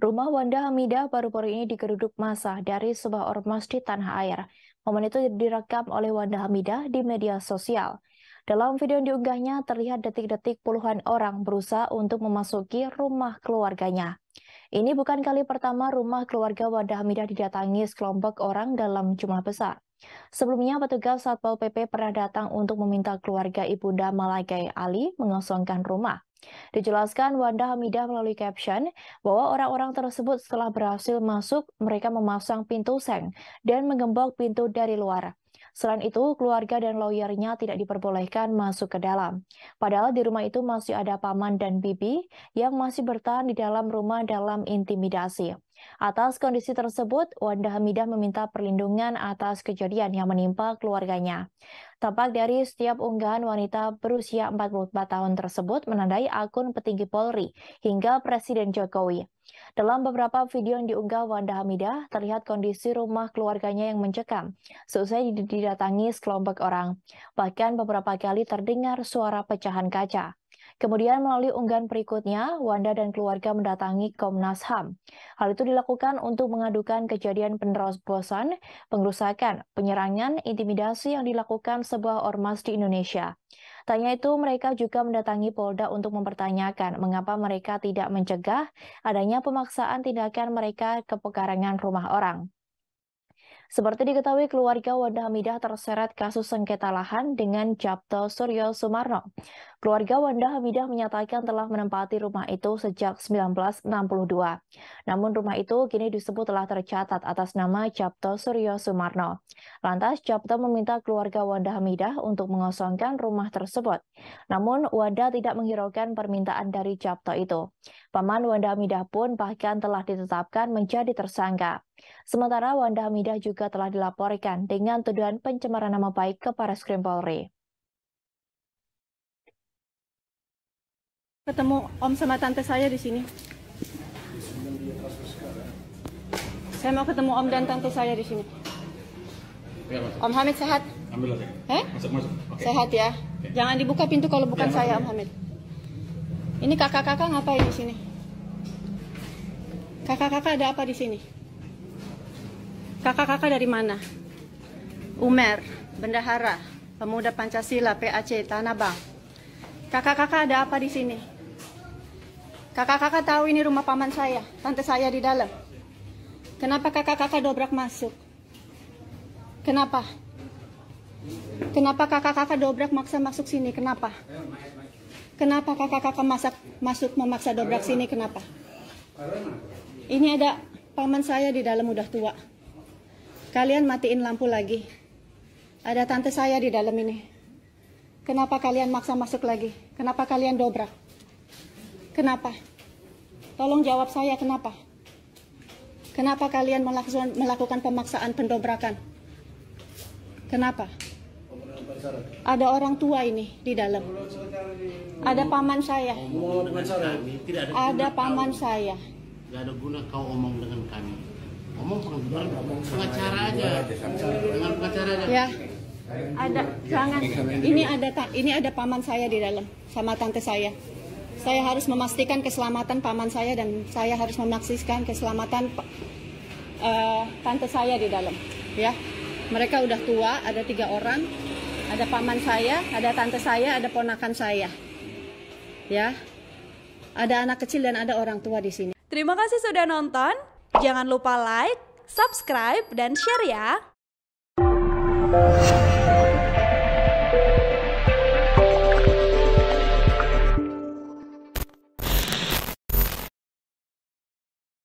Rumah Wanda Hamida baru-baru ini digeruduk masa dari sebuah ormas di tanah air. Momen itu direkam oleh Wanda Hamida di media sosial. Dalam video yang diunggahnya terlihat detik-detik puluhan orang berusaha untuk memasuki rumah keluarganya. Ini bukan kali pertama rumah keluarga Wanda Hamida didatangi sekelompok orang dalam jumlah besar. Sebelumnya, petugas Satpol PP pernah datang untuk meminta keluarga Ibunda Malagai Ali mengosongkan rumah. Dijelaskan Wanda Hamidah melalui caption bahwa orang-orang tersebut setelah berhasil masuk, mereka memasang pintu seng dan menggembok pintu dari luar. Selain itu, keluarga dan lawyernya tidak diperbolehkan masuk ke dalam. Padahal di rumah itu masih ada paman dan bibi yang masih bertahan di dalam rumah dalam intimidasi. Atas kondisi tersebut, Wanda Hamidah meminta perlindungan atas kejadian yang menimpa keluarganya. Tampak dari setiap unggahan wanita berusia 44 tahun tersebut menandai akun petinggi Polri hingga Presiden Jokowi. Dalam beberapa video yang diunggah Wanda Hamidah, terlihat kondisi rumah keluarganya yang mencekam seusai didatangi sekelompok orang. Bahkan beberapa kali terdengar suara pecahan kaca. Kemudian melalui unggahan berikutnya, Wanda dan keluarga mendatangi Komnas HAM. Hal itu dilakukan untuk mengadukan kejadian penerobosan, pengrusakan, penyerangan, intimidasi yang dilakukan sebuah ormas di Indonesia. Tanya itu mereka juga mendatangi Polda untuk mempertanyakan mengapa mereka tidak mencegah adanya pemaksaan tindakan mereka ke pekarangan rumah orang. Seperti diketahui, keluarga Wanda Hamidah terseret kasus sengketa lahan dengan Japto Suryo Sumarno. Keluarga Wanda Hamidah menyatakan telah menempati rumah itu sejak 1962. Namun rumah itu kini disebut telah tercatat atas nama Capto Suryo Sumarno. Lantas Capto meminta keluarga Wanda Hamidah untuk mengosongkan rumah tersebut. Namun Wanda tidak menghiraukan permintaan dari Capto itu. Paman Wanda Hamidah pun bahkan telah ditetapkan menjadi tersangka. Sementara Wanda Hamidah juga telah dilaporkan dengan tuduhan pencemaran nama baik kepada Skrim Polri. ketemu om sama tante saya di sini. Saya mau ketemu om dan tante saya di sini. Iya, om Hamid sehat? Ambil Eh? Masuk, masuk. Okay. Sehat ya. Okay. Jangan dibuka pintu kalau bukan ya, saya, Om Hamid. Ini kakak-kakak ngapain di sini? Kakak-kakak ada apa di sini? Kakak-kakak dari mana? Umer, Bendahara, Pemuda Pancasila, PAC, Tanah Bang. Kakak-kakak ada apa di sini? Kakak-kakak tahu ini rumah paman saya, tante saya di dalam. Kenapa kakak-kakak dobrak masuk? Kenapa? Kenapa kakak-kakak dobrak maksa masuk sini? Kenapa? Kenapa kakak-kakak masak masuk memaksa dobrak sini? Kenapa? Ini ada paman saya di dalam udah tua. Kalian matiin lampu lagi. Ada tante saya di dalam ini. Kenapa kalian maksa masuk lagi? Kenapa kalian dobrak? Kenapa? Tolong jawab saya kenapa? Kenapa kalian melakukan pemaksaan pendobrakan? Kenapa? Ada orang tua ini di dalam. Ada paman saya. Ada paman saya. Tidak ada guna kau omong dengan kami. Omong pengacara aja. Dengan pengacara aja. Ya. Ada jangan. Ini ada ini ada paman saya di dalam sama tante saya. Saya harus memastikan keselamatan paman saya dan saya harus memaksiskan keselamatan uh, tante saya di dalam. Ya, mereka udah tua, ada tiga orang, ada paman saya, ada tante saya, ada ponakan saya. Ya, ada anak kecil dan ada orang tua di sini. Terima kasih sudah nonton. Jangan lupa like, subscribe, dan share ya.